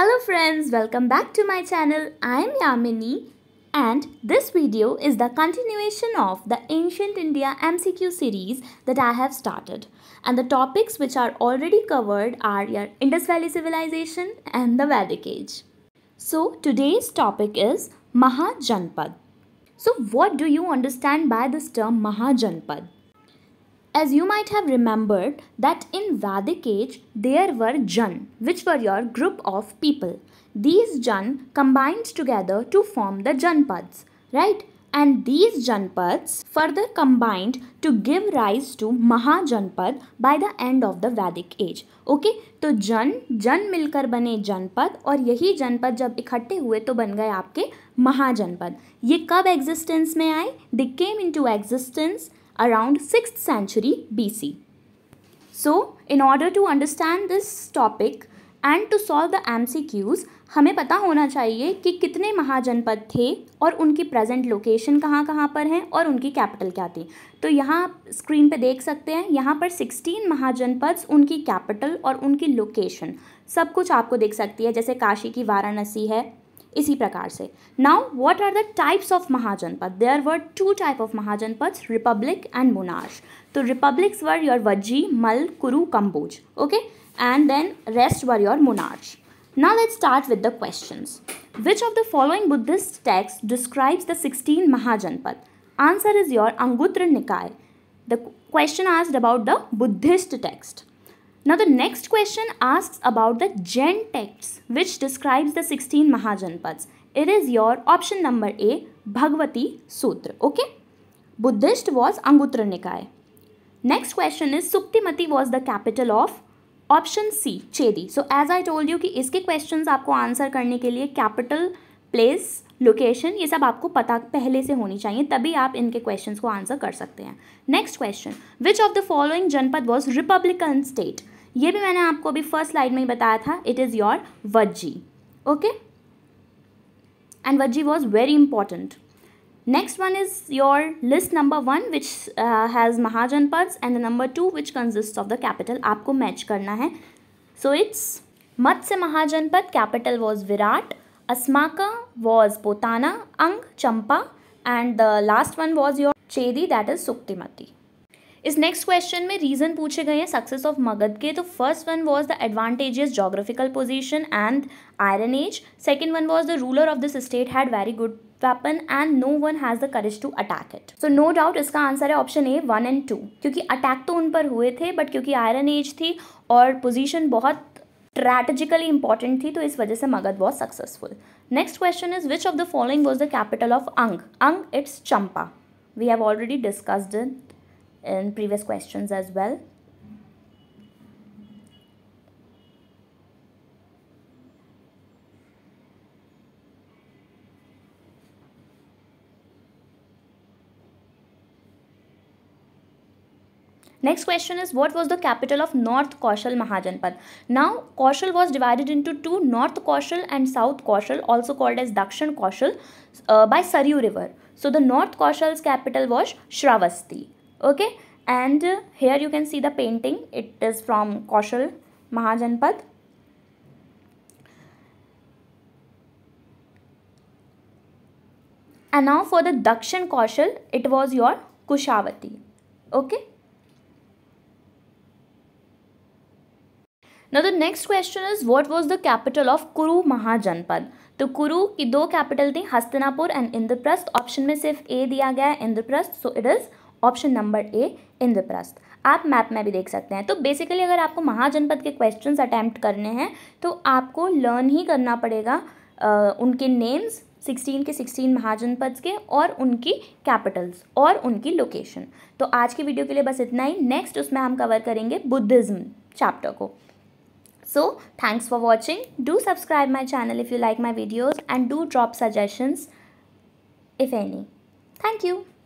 Hello friends, welcome back to my channel. I am Yamini and this video is the continuation of the Ancient India MCQ series that I have started. And the topics which are already covered are your Indus Valley Civilization and the Vedic Age. So today's topic is Mahajanpad. So what do you understand by this term Mahajanpad? As you might have remembered that in Vedic age there were Jan which were your group of people. These Jan combined together to form the Janpads, right? And these Janpads further combined to give rise to Mahajanpad by the end of the Vedic age. okay? so Jan, Jan milkar bane जनपद and यही जनपद jab इकट्ठे huye to बन गए आपके महाजनपद ये existence existence में आए दे केम इन around 6th century BC. So, in order to understand this topic and to solve the MCQs, हमें पता होना चाहिए कि कितने महाजनपद थे और उनकी प्रेजेंट लोकेशन कहाँ कहाँ पर हैं और उनकी कैपिटल क्या थी तो यहाँ आप स्क्रीन पे देख सकते हैं यहाँ पर सिक्सटीन महाजनपद उनकी कैपिटल और उनकी लोकेशन सब कुछ आपको देख सकती है जैसे काशी की वाराणसी है इसी प्रकार से now what are the types of mahajanapada they are were two type of mahajanapada republic and monarch तो republics were your Vajji Malla Kuru Kamboja okay and then rest were your monarch now let start with the question which of the following Buddhist texts describes the sixteen mahajanapada answer is your Anguttara Nikaya the question आज about the Buddhist text Now the next question asks about the Jain texts which describes the 16 Mahajanpads. It is your option number A, Bhagavati Sutra. Okay? Buddhist was Anguttara Nikaya. Next question is Suktimati was the capital of option C, Chedi. So as I told you कि इसके questions आपको answer करने के लिए capital place location ये सब आपको पता पहले से होनी चाहिए तभी आप इनके क्वेश्चंस को आंसर कर सकते हैं next question which of the following janapada was republican state ये भी मैंने आपको अभी फर्स्ट स्लाइड में ही बताया था it is your Vajji okay and Vajji was very important next one is your list number one which has mahajanapadas and number two which consist of the capital आपको मैच करना है so it's say mahajanapada capital was Virat Asmaka was Potana Anga Champa and the last one was your Chedi that is Suktimati इस next question में reason पूछे गए हैं success of Magadha के तो first one was the advantages geographical position and iron age second one was the ruler of this state had very good weapon and no one has the courage to attack it so no doubt इसका आंसर है option A one and two क्योंकि attack तो उन पर हुए थे but क्योंकि आयरन एज थी और पोजिशन बहुत स्ट्रैटेजिकली इंपॉर्टेंट थी तो इस वजह से Magadha was successful next question is which of the following was the capital of Anga Anga it's Champa we have already discussed in previous questions as well. Next question is what was the capital of North Kaushal Mahajanpad? Now Kaushal was divided into two North Kaushal and South Kaushal also called as Dakshan Kaushal uh, by Saryu river. So the North Kaushal's capital was Shravasti okay and uh, here you can see the painting it is from Kaushal Mahajanpad and now for the Dakshin Kaushal it was your Kushavati okay Now the next question is what was the capital of Kuru Mahajanpad? तो कुरु की दो capital थी Hastinapur and Indraprastha option में सिर्फ ए दिया गया है Indraprastha so it is option number A Indraprastha आप मैप में भी देख सकते हैं तो बेसिकली अगर आपको महाजनपद के क्वेश्चंस अटैम्प्ट करने हैं तो आपको लर्न ही करना पड़ेगा आ, उनके नेम्स सिक्सटीन के सिक्सटीन महाजनपद के और उनकी कैपिटल्स और उनकी लोकेशन तो आज की वीडियो के लिए बस इतना ही नेक्स्ट उसमें हम कवर करेंगे बुद्धिज़्म चैप्टर को so thanks for watching do subscribe my channel if you like my videos and do drop suggestions if any thank you